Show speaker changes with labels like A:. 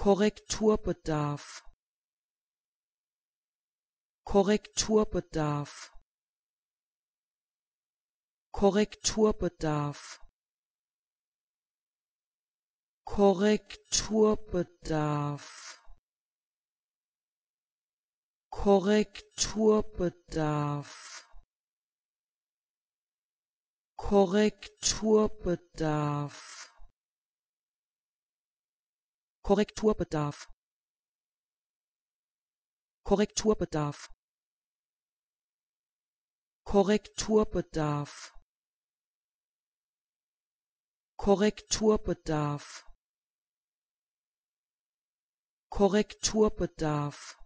A: Korrekturbedarf Korrekturbedarf Korrekturbedarf Korrekturbedarf Korrekturbedarf Korrekturbedarf Korrekturbedarf Korrekturbedarf Korrekturbedarf Korrekturbedarf Korrekturbedarf